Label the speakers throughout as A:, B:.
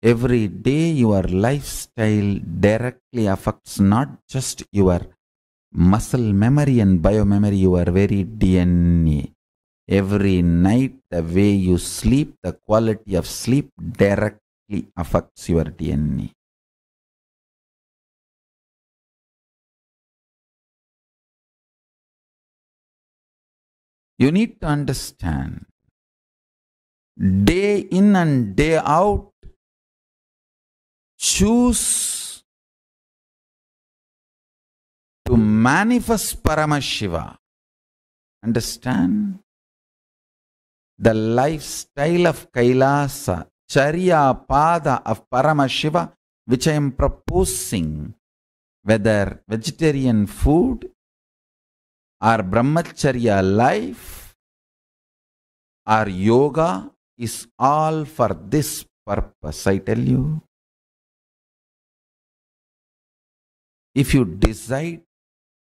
A: Every day, your lifestyle directly affects not just your muscle memory and biomemory, your very DNA. Every night, the way
B: you sleep, the quality of sleep directly affects your DNA. You need to understand day in and day out choose to manifest Paramashiva. Understand? The
A: lifestyle of Kailasa, Charya Pada of Paramashiva, which I am proposing, whether vegetarian food or Brahmacharya life or yoga,
B: is all for this purpose, I tell you. if you decide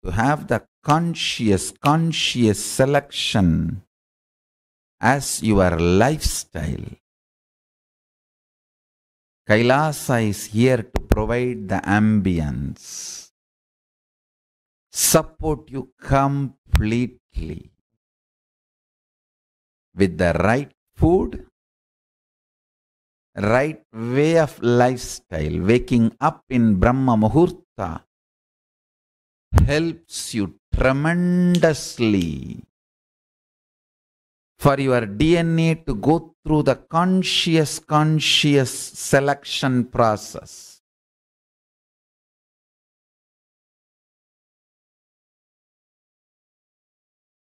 B: to have the conscious, conscious selection as your
A: lifestyle, Kailasa is here to provide the ambience, support you
B: completely with the right food, right way of lifestyle,
A: waking up in Brahma Muhurta, helps you tremendously for your DNA
B: to go through the conscious, conscious selection process.